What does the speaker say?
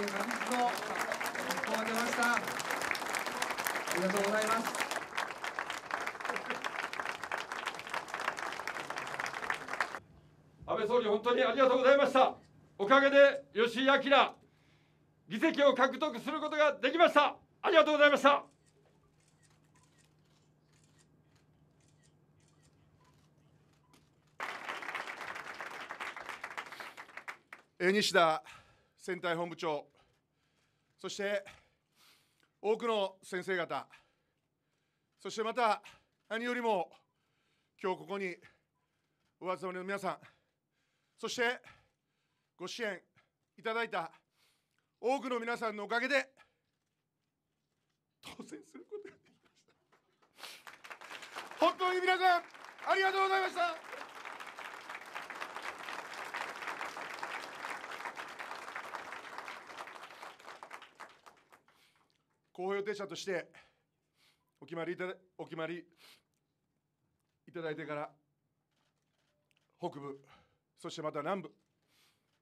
本日の一本をげましたありがとうございます安倍総理本当にありがとうございましたおかげで吉井明議席を獲得することができましたありがとうございました西田選対本部長そして多くの先生方そしてまた何よりも今日ここにお集まりの皆さんそしてご支援いただいた多くの皆さんのおかげで当選することができました本当に皆さんありがとうございました候補予定者としてお決まりいただお決まりいただいてから北部そしてまた南部